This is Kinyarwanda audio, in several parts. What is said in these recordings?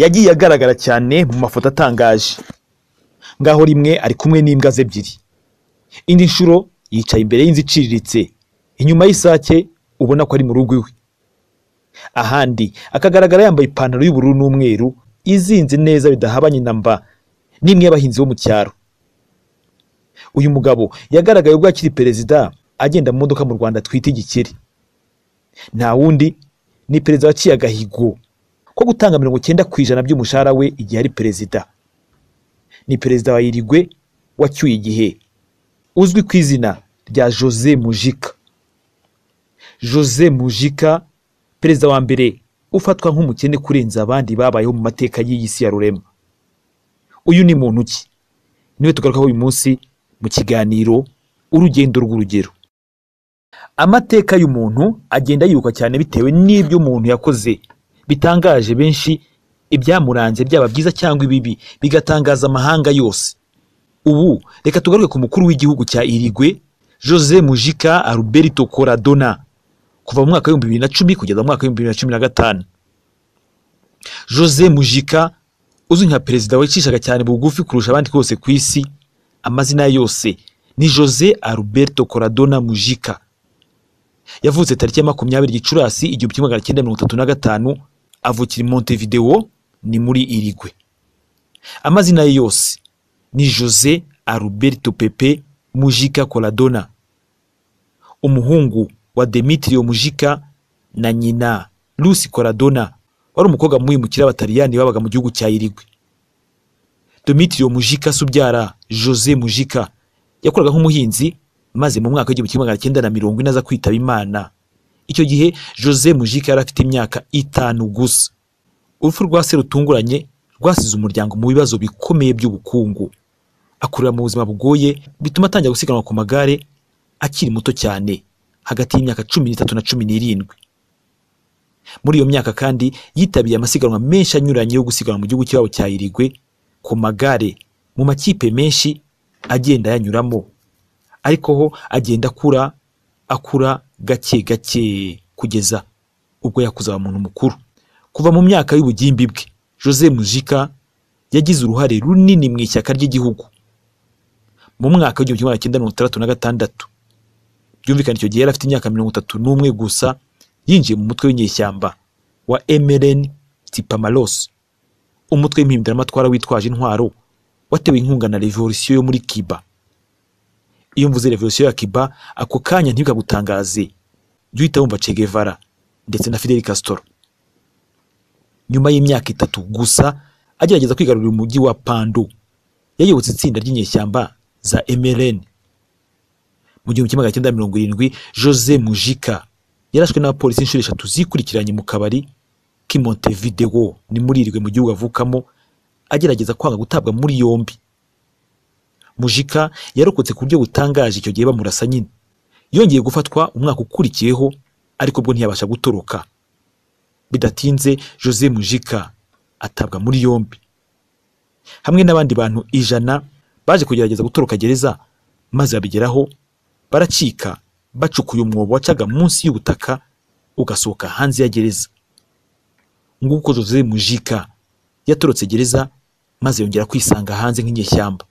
yagiye agaragara cyane mu mafoto atangaje ngaho rimwe ari kumwe n'imbwa z’ebyiri. ebyiri indi nshuro yicaye imbere y'inzu iciriritse inyuma y'isake ubona ko ari mu rugo iwe ahandi akagaragara yambaye ipantaro y'ubururu n'umweru izinze neza bidahabanye na mba n'imwe y'abahinzi bo mu cyaro uyu mugabo yagaragaye ubwo akiri perezida agenda mu modoka mu rwanda twita igikeri nta wundi ni perezida waciye agahigo ko gutanga mirongo icyenda ku ijana by'umushahara we igihe ari perezida ni perezida wa irigwe wacyuye igihe uzwi ku izina rya jose mujika jose mujika perezida wa mbere ufatwa nk'umukene kurenza abandi babayeho mu mateka y'iyi si ya rurema uyu ni muntu ki niwe tugarukaho uyu munsi mu kiganiro urugendo rw'urugero amateka y'umuntu agenda yibuka cyane bitewe n'ibyo umuntu yakoze bitangaje benshi ibyamuranze byaba byiza cyangwa ibibi bigatangaza amahanga yose ubu reka tugaruke ku mukuru w'igihugu cya irigwe jose mujika aruberito koradona kuva mu mwaka w'ibihumbi bibiri na cumi kugeza mu mwaka w'ibihumbi bibiri na cumi na gatanu jose mujika uzwi nka perezida wicishaga cyane bugufi kurusha abandi bose ku isi amazina yose ni jose aruberto koradona mujika yavutse tariki ya makumyabiri gicurasi igihumbi kimwe magana cyenda mirongo itatu na gatanu avukira i montevideo ni muri irigwe amazina ye yose ni jose aruberto pepe mujika koradona umuhungu wa demitiriyo mujika na nyina lusi koradona wari umukobwa mwimukira abataliyani babaga mu gihugu cya irigwe domitiriyo mujika se jose mujika yakoraga nk'umuhinzi maze mu mwaka w'igihumbi kimwe magana cyenda na mirongo ine aza kwitaba imana icyo gihe jose mujike yari afite imyaka itanu gusa urupfu rwa se rutunguranye rwasize umuryango mu bibazo bikomeye by'ubukungu akurira mu buzima bugoye bituma atangira gusiganwa ku magare akiri muto cyane hagati y'imyaka cumi n'itatu na cumi n'irindwi muri iyo myaka kandi yitabiriye amasiganwa menshi anyuranye yo gusiganwa mu gihugu cyabo cya irigwe ku magare mu makipe menshi agenda yanyuramo ariko ho agenda akura akura gake gake kugeza ubwo yakuzaba umuntu mukuru kuva mu myaka y'ubugimbi bwe jose muzika yagize uruhare runini mu ishyaka ry'igihugu mu mwaka w'igihumbi kimwe cyenda mirongo itandatu na gatandatu byumvikana icyo gihe yari afite imyaka mirongo itatu n'umwe gusa yinjiye mu mutwe w'inyeshyamba wa mrn tipamalos umutwe w'impinduramatwara witwaje intwaro watewe inkunga na revolisiyo yo muri kiba iyo mvuze revolisiyo ya Cuba ako kanya ntibikagutangaze jya uhita wumva Che ndetse na Fidel Castro nyuma y'imyaka itatu gusa agerageza kwigarurira umujyi wa Pando yayobotse itsinda ry'inyeshyamba za MLN mu gihumbi kimwe magana cyenda mirongo irindwi Jose Mujika yarashwe n'abapolisi inshuro eshatu zikurikiranye mu kabari k'i Montevideo ni muri irigwe mu gihugu avukamo agerageza kwanga gutabwa muri yombi mujika yarokotse ku buryo butangaje icyo gihe bamurasa nyine yongeye gufatwa umwaka ukurikiyeho ariko bwo ntiyabasha gutoroka bidatinze jose mujika atabwa muri yombi hamwe n'abandi bantu ijana baje kugerageza gutoroka gereza maze babigeraho baracika bacukuye umwobo wacaga munsi y'ubutaka ugasohoka hanze ya gereza nguko jose mujika yatorotse gereza maze yongera kwisanga hanze nk'inyeshyamba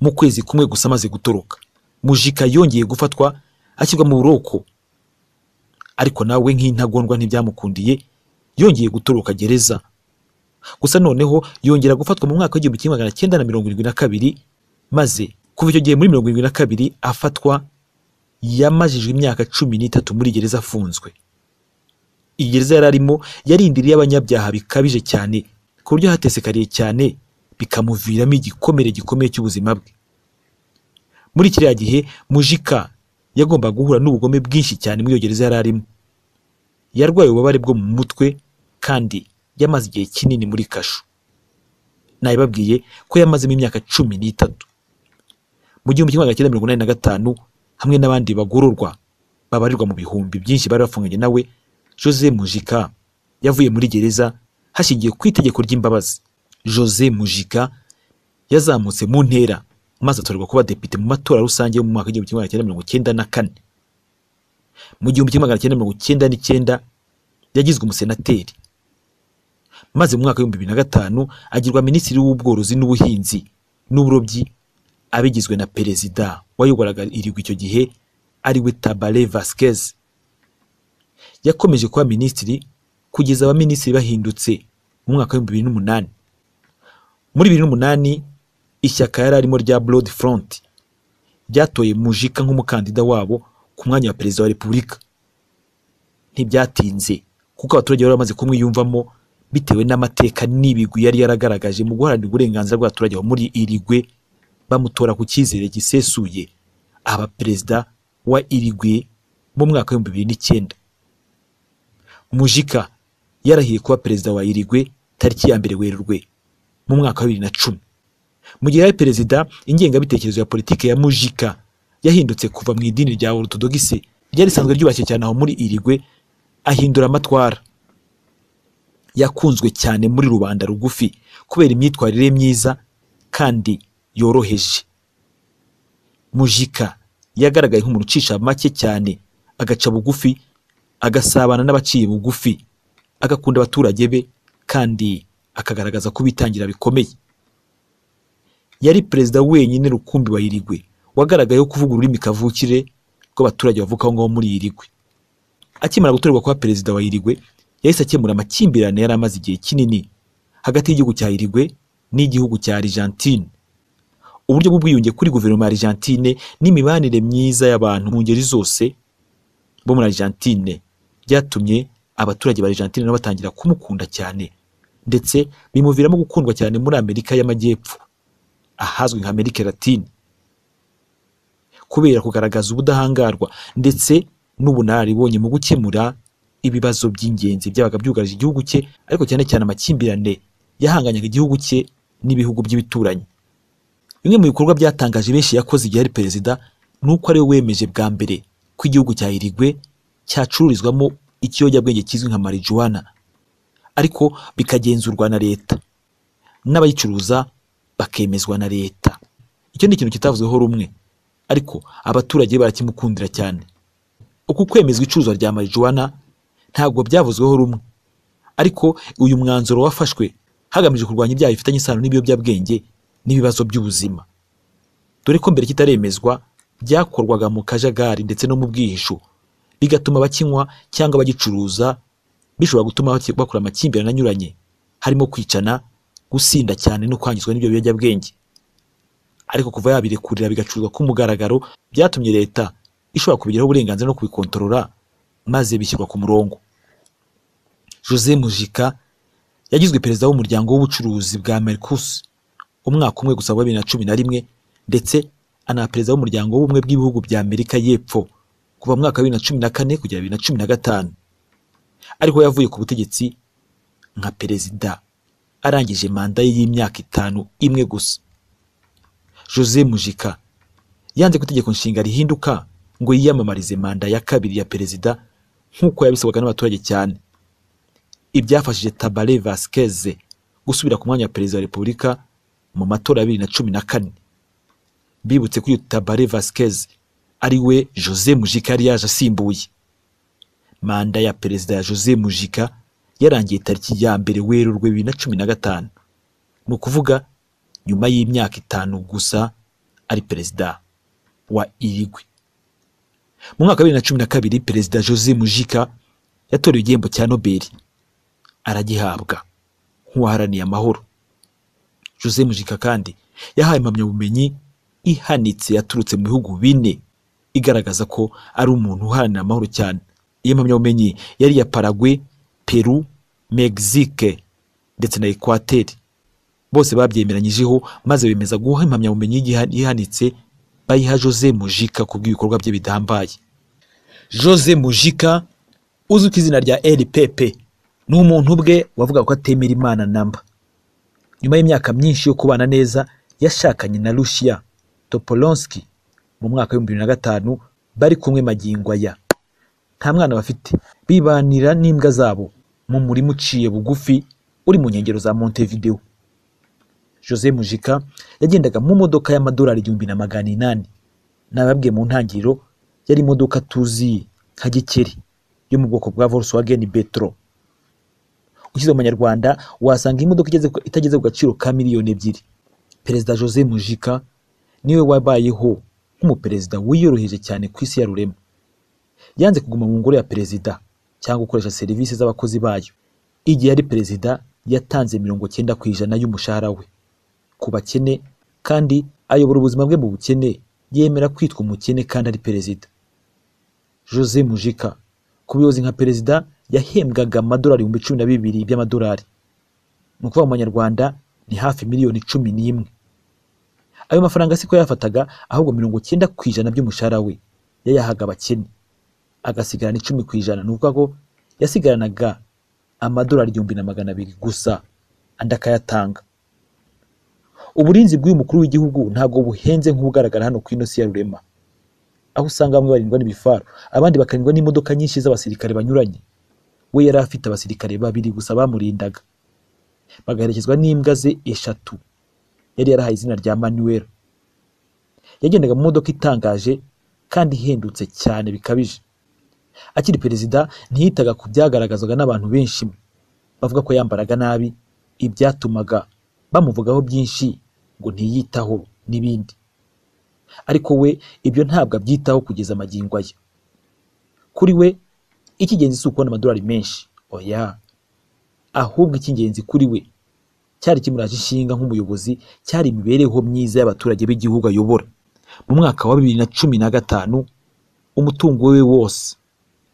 mu kwezi kumwe gusa amaze gutoroka mujika yongeye gufatwa ashyirwa mu buroko ariko nawe nk'intagondwa ntibyamukundiye yongeye gutoroka gereza gusa noneho yongera gufatwa mu mwaka w'igihumbi kimwe magana cyenda na mirongo irindwi na kabiri maze kuva icyo gihe muri mirongo irindwi na kabiri afatwa yamajijwe imyaka cumi n'itatu muri gereza afunzwe iyi gereza yari arimo yarindiriye abanyabyaha bikabije cyane ku buryo hatesekariye cyane bikamuviramo igikomere gikomeye cy'ubuzima bwe muri kiriya gihe mujika yagombaga guhura n'ubugome bwinshi cyane muri iyo gereza yari arimo yarwaye ububabare bwo mu mutwe kandi yamaze igihe kinini muri kasho nabibabwiye ko yamazemo imyaka cumi n'itatu mu gihumbi kimwe magana cyenda mirongo inani na gatanu hamwe n'abandi bagororwa babarirwa mu bihumbi byinshi bari bafunganye nawe jose mujika yavuye muri gereza hashingiye ku itegeko ry'imbabazi Jose Mujica yazamutse mu ntera maze atorerwa kuba depite mu matora rusange yo mu mwaka w'igihumbi kimwe magana cyenda mirongo icyenda na kane mu gihumbi kimwe magana cyenda mirongo icyenda n'icyenda yagizwe umusenateri maze mu mwaka w'ibihumbi bibiri na gatanu agirwa minisitiri w'ubworozi n'ubuhinzi n'uburobyi abigizwe na perezida wayoboraga irigwa icyo gihe ariwe Tabare Vasquez yakomeje kuba minisitiri kugeza abaminisitiri bahindutse mu mwaka w'ibihumbi bibiri n'umunani muri bibiri n'umunani ishyaka yari arimo rya borodi front ryatoye mujika nk'umukandida wabo ku mwanya wa perezida wa repubulika ntibyatinze kuko abaturage bari bamaze kumwiyumvamo bitewe n'amateka n'ibigwi yari yaragaragaje mu guharanira uburenganzira bw'abaturage bo muri irigwe bamutora ku cyizere gisesuye aba perezida wa irigwe mu mwaka w'ibihumbi bibiri n'icyenda mujika yarahiye kuba perezida wa irigwe tariki ya mbere werurwe mu mwaka wa bibiri na cumi mu gihe yari perezida ingengabitekerezo ya politiki ya mujika yahindutse kuva mu idini rya orutodogisi ryari risanzwe ryubashye cyane aho muri irigwe ahindura amatwara yakunzwe cyane muri rubanda rugufi kubera imyitwarire myiza kandi yoroheje mujika yagaragaye nk'umuntu ucisha make cyane agaca bugufi agasabana n'abaciye bugufi agakunda abaturage be kandi akagaragaza ko bitangira bikomeye yari perezida wenyine rukumbi wa wagaragaye wagaragayeho kuvuga ururimi kavukire rw'abaturage bavuka aho ngaho muri irigwe akimara guturirwa kuba perezida wa irigwe yahise akemura amakimbirane yari amaze igihe kinini hagati y'igihugu cya irigwe n'igihugu cya argentine uburyo bw'ubwiyunge kuri guverinoma ya argentine n'imibanire myiza y'abantu mu ngeri zose bo muri argentine byatumye abaturage ba argentine nabo batangira kumukunda cyane ndetse bimuviramo gukundwa cyane muri amerika y'amajyepfo ahazwi nka amerika latine kubera kugaragaza ubudahangarwa ndetse n'ubunararibonye mu gukemura ibibazo by'ingenzi byabaga byugarije igihugu cye ariko cyane cyane amakimbirane yahanganyaga igihugu cye n'ibihugu by'ibituranyi bimwe mu bikorwa byatangaje benshi yakoze igihe ari perezida ni uko ariwe wemeje bwa mbere ko igihugu cya irigwe cyacururizwamo ikiyobyabwenge kizwi nka marijuwana ariko bikagenzurwa na leta n'abayicuruza bakemezwa na leta icyo ni ikintu kitavuzweho rumwe ariko abaturage barakimukundira cyane uku kwemezwa icuruzwa rya marijuwana ntabwo byavuzweho rumwe ariko uyu mwanzuro wafashwe hagamijwe kurwanya ibyaha bifitanye isano n'ibiyobyabwenge n'ibibazo by'ubuzima dore ko mbere kitaremezwa byakorwaga mu kajagari ndetse no mu bwihisho bigatuma abakinywa cyangwa abagicuruza bishobora gutuma bakura amakimbirane anyuranye harimo kwicana gusinda cyane no kwangizwa n'ibyo biyobyabwenge ariko kuva yabirekurira bigacuruzwa k'umugaragaro byatumye leta ishobora kubigiraho uburenganzira no kubikontorora maze bishyirwa ku murongo jose mujika yagizwe perezida w'umuryango w'ubucuruzi bwa mercus umwaka umwe gusa wa bibiri na cumi na rimwe ndetse ana perezida w'umuryango w'ubumwe bw'ibihugu bya amerika y'epfo kuva mu mwaka wa bibiri na cumi na kane kugera bibiri na cumi na gatanu ariko yavuye ku butegetsi nka perezida arangije manda ye y'imyaka itanu imwe gusa jose mujika yanze ko itegeko nshinga rihinduka ngo yiyamamarize manda ya kabiri ya perezida nk'uko yabisabwaga n'abaturage cyane ibyafashije tabare vasikeze gusubira ku mwanya wa perezida wa repubulika mu matora ya bibiri na cumi na kane bibutse ko uyu tabare vasikeze ari we jose mujika yari yaje asimbuye manda ya perezida ya jose mujika yarangiye tariki ya mbere werurwe bibiri na cumi na gatanu ni ukuvuga nyuma y'imyaka itanu gusa ari perezida wa irigwe mu mwaka wa bibiri na cumi na kabiri perezida jose mujika yatorewe igihembo cya nobel aragihabwa nk'uwaharaniye amahoro jose mujika kandi yahaye impamyabumenyi ihanitse yaturutse mu bihugu bine igaragaza ko ari umuntu uharanira amahoro cyane y'impamyabumenyi yari iya paragwe peru megisike ndetse na ekwateri bose babyemeranyijeho maze bemeza guha impamyabumenyi yihanitse bayiha jose mujika ku bwibikorwa bye bidambaye jose mujika uzwi ku izina rya eripepe ni umuntu ubwe wavuga ko atemera imana namba nyuma y'imyaka myinshi yo kubana neza yashakanye na lucia topolonski mu mwaka w'ibihumbi bibiri na gatanu bari kumwe magingo aya nta mwana bafite bibanira n'imbwa zabo mu murima uciye bugufi uri mu nkengero za montevideo jose mujika yagendaga mu modoka y'amadolari igihumbi na magana inani nababwiye mu ntangiriro yari imodoka tuzi nka gikeri yo mu bwoko bwa volkswagen betro ushyize mu banyarwanda wasanga imodoka itageze ku gaciro ka miliyoni ebyiri perezida jose mujika niwe wabayeho nk'umuperezida wiyoroheje cyane ku isi ya rurema yanze kuguma mu ngoro ya perezida cyangwa gukoresha serivisi z'abakozi bayo igihe yari perezida yatanze mirongo cyenda ku ijana y'umushahara we ku bakene kandi ayobora ubuzima bwe mu bukene yemera kwitwa umukene kandi ari perezida jose mujika ku buyobozi nka perezida yahembwaga amadolari ibihumbi cumi na bibiri by'amadolari mu ukuvuga mu banyarwanda ni hafi miliyoni cumi n'imwe ayo mafaranga si ko yafataga ahubwo mirongo cyenda ku ijana by'umushahara we yayahaga abakene agasigarana icumi ku ijana ni ukuvuga ko yasigaranaga amadolari igihumbi na magana abiri gusa andi akayatanga uburinzi bw'uyu mukuru w'igihugu ntabwo buhenze nk'ubugaragara hano ku ino si ya rurema aho usanga bamwe barindwa n'ibifaru abandi bakarindwa n'imodoka nyinshi z'abasirikare banyuranye we yari afite abasirikare babiri gusa bamurindaga bagaherekezwa n'imbwa ze eshatu yari yarahaye izina rya manuel yagendaga mu modoka itangaje kandi ihendutse cyane bikabije Akiri perezida ntiyitaga ku byagaragazwaga n'abantu benshi bavuga ko yambaraga nabi, ibyatumaga bamuvugaho byinshi ngo ntiyitaho n'ibindi, ariko we ibyo ntabwo abyitaho kugeza magingo aya, kuri we icy'ingenzi si ukubona amadolari menshi, oya, ahubwo icy'ingenzi kuri we cyari kimuraje inshinga nk'umuyobozi cyari imibereho myiza y'abaturage b'igihugu ayobora, mu mwaka wa bibiri na cumi na gatanu umutungo we wose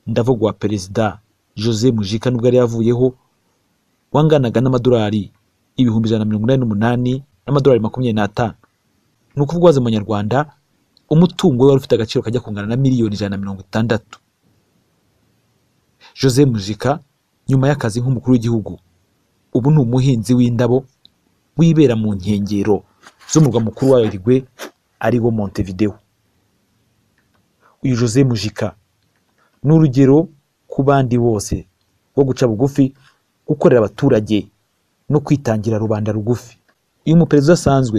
ndavuga wa perezida jose mujika nubwo yari yavuyeho wanganaga n'amadolari ibihumbi ijana na mirongo inani n'umunani n'amadolari makumyabiri n'atanu ni ukuvuga waza mu banyarwanda umutungo we wari ufite agaciro kajya kungana na miliyoni ijana na mirongo itandatu jose mujika nyuma y'akazi nk'umukuru w'igihugu ubu ni umuhinzi w'indabo wibera mu nkengero z'umurwa mukuru wa Uruguay ariwo Montevideo uyu Jose Mujika n'urugero ku bandi bose wo guca bugufi gukorera abaturage no kwitangira rubanda rugufi iyo umuperezida asanzwe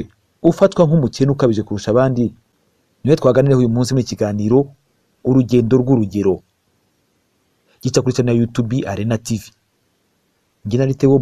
ufatwa nk'umukene ukabije kurusha abandi niwe twaganiraho uyu munsi mu kiganiro urugendo rw'urugero gica kuri channel ya YouTube Arena TV njye na Theo